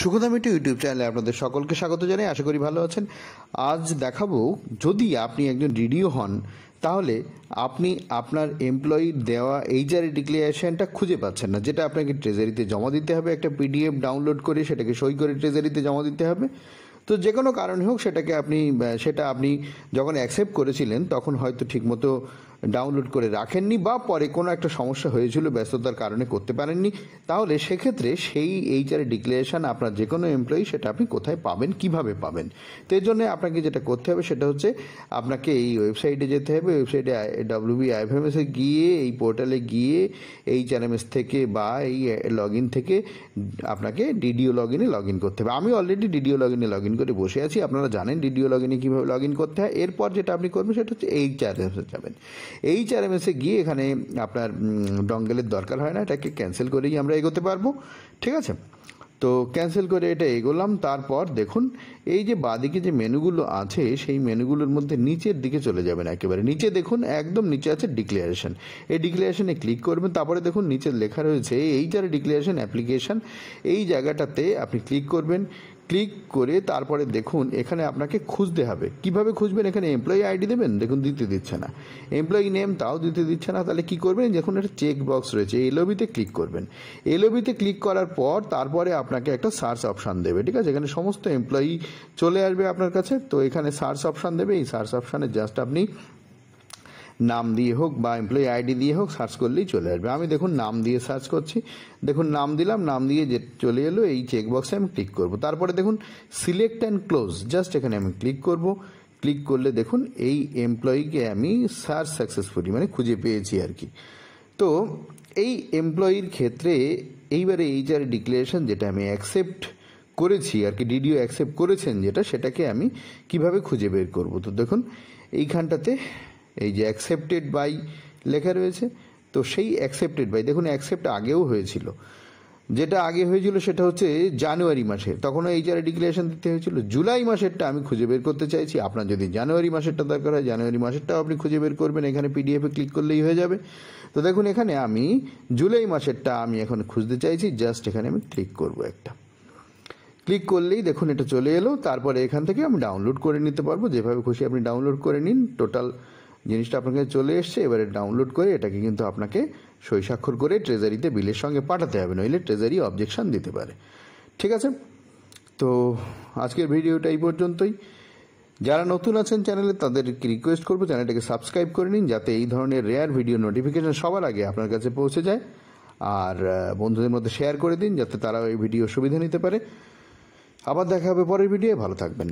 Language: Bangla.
সুখদাম মিটু ইউটিউব চ্যানেলে আপনাদের সকলকে স্বাগত জানাই আশা করি ভালো আছেন আজ দেখাবো যদি আপনি একজন রেডিও হন তাহলে আপনি আপনার এমপ্লয়ির দেওয়া এইচআর ডিক্লারেশনটা খুঁজে পাচ্ছেন না যেটা আপনাকে ট্রেজারিতে জমা দিতে হবে একটা পিডিএফ ডাউনলোড করে সেটাকে সই করে ট্রেজারিতে জমা দিতে হবে তো যে কোনো কারণে হোক সেটাকে আপনি সেটা আপনি যখন অ্যাকসেপ্ট করেছিলেন তখন হয়তো ঠিকমতো ডাউনলোড করে রাখেননি বা পরে কোনো একটা সমস্যা হয়েছিল ব্যস্ততার কারণে করতে পারেননি তাহলে সেক্ষেত্রে সেই এইচআর ডিক্লারেশান আপনার যে কোনো এমপ্লয়ি সেটা আপনি কোথায় পাবেন কিভাবে পাবেন তো এর জন্য আপনাকে যেটা করতে হবে সেটা হচ্ছে আপনাকে এই ওয়েবসাইটে যেতে হবে ওয়েবসাইটে ডাব্লিউবি আইভিএমএসে গিয়ে এই পোর্টালে গিয়ে এম এস থেকে বা এই লগ ইন থেকে আপনাকে ডিডিও লগ ইনে লগ ইন করতে হবে আমি অলরেডি ডিডিও লগ ইনে লগ ইন করে বসে আছি আপনারা জানেন ডিডিও লগ ইনে কীভাবে লগ ইন করতে হয় এরপর যেটা আপনি করবেন সেটা হচ্ছে এই চ্যানেমসে যাবেন এই এসে গিয়ে এখানে আপনার ডঙ্গেলের দরকার হয় না এটাকে ক্যান্সেল করেই আমরা এগোতে পারবো ঠিক আছে তো ক্যান্সেল করে এটা এগোলাম তারপর দেখুন এই যে বাদিকে যে মেনুগুলো আছে সেই মেনুগুলোর মধ্যে নিচের দিকে চলে যাবেন একেবারে নিচে দেখুন একদম নিচে আছে ডিক্লারেশন এই ডিক্লারেশনে ক্লিক করবেন তারপরে দেখুন নিচে লেখা রয়েছে এই যারা ডিক্লারেশন অ্যাপ্লিকেশান এই জায়গাটাতে আপনি ক্লিক করবেন ক্লিক করে তারপরে দেখুন এখানে আপনাকে খুঁজতে হবে কিভাবে খুঁজবেন এখানে এমপ্লয়ি আইডি দেবেন দেখুন দিতে দিচ্ছে না এমপ্লয়ি নেম তাও দিতে দিচ্ছে না তাহলে কি করবেন দেখুন একটা চেক বক্স রয়েছে এলওবিতে ক্লিক করবেন এলওবিতে ক্লিক করার পর তারপরে আপনাকে একটা সার্চ অপশান দেবে ঠিক আছে এখানে সমস্ত এমপ্লয়ি চলে আসবে আপনার কাছে তো এখানে সার্চ অপশান দেবে এই সার্চ অপশানে জাস্ট আপনি নাম দিয়ে হোক বা এমপ্লয়ি আইডি দিয়ে হোক সার্চ করলেই চলে আসবে আমি দেখুন নাম দিয়ে সার্চ করছি দেখুন নাম দিলাম নাম দিয়ে যে চলে এলো এই চেকবক্সে আমি ক্লিক করব তারপরে দেখুন সিলেক্ট অ্যান্ড ক্লোজ জাস্ট এখানে আমি ক্লিক করব ক্লিক করলে দেখুন এই এমপ্লয়িকে আমি সার্চ সাকসেসফুলি মানে খুঁজে পেয়েছি আর কি তো এই এমপ্লয়ির ক্ষেত্রে এইবারে যার ডিক্লারেশন যেটা আমি অ্যাকসেপ্ট করেছি আর কি ডিডিও অ্যাকসেপ্ট করেছেন যেটা সেটাকে আমি কিভাবে খুঁজে বের করব তো দেখুন এইখানটাতে এই যে অ্যাকসেপ্টেড বাই লেখা রয়েছে তো সেই অ্যাকসেপ্টেড বাই দেখুন অ্যাকসেপ্ট আগেও হয়েছিল যেটা আগে হয়েছিল সেটা হচ্ছে জানুয়ারি মাসে তখনও এইচআর ডিক্লারেশন দিতে হয়েছিল জুলাই মাসেরটা আমি খুঁজে বের করতে চাইছি আপনার যদি জানুয়ারি মাসেরটা দরকার হয় জানুয়ারি মাসেরটাও আপনি খুঁজে বের করবেন এখানে পিডিএফে ক্লিক করলেই হয়ে যাবে তো দেখুন এখানে আমি জুলাই মাসেরটা আমি এখন খুঁজতে চাইছি জাস্ট এখানে আমি ক্লিক করব একটা ক্লিক করলেই দেখুন এটা চলে এলো তারপরে এখান থেকে আমি ডাউনলোড করে নিতে পারবো যেভাবে খুশি আপনি ডাউনলোড করে নিন টোটাল জিনিসটা আপনাকে চলে এসছে এবারে ডাউনলোড করে এটাকে কিন্তু আপনাকে সই স্বাক্ষর করে ট্রেজারিতে বিলের সঙ্গে পাঠাতে হবে নইলে ট্রেজারি অবজেকশান দিতে পারে ঠিক আছে তো আজকের ভিডিওটা এই পর্যন্তই যারা নতুন আছেন চ্যানেলে তাদেরকে রিকোয়েস্ট করবো চ্যানেলটাকে সাবস্ক্রাইব করে নিন যাতে এই ধরনের রেয়ার ভিডিও নোটিফিকেশান সবার আগে আপনার কাছে পৌঁছে যায় আর বন্ধুদের মধ্যে শেয়ার করে দিন যাতে তারা এই ভিডিও সুবিধা নিতে পারে আবার দেখা হবে পরের ভিডিও ভালো থাকবেন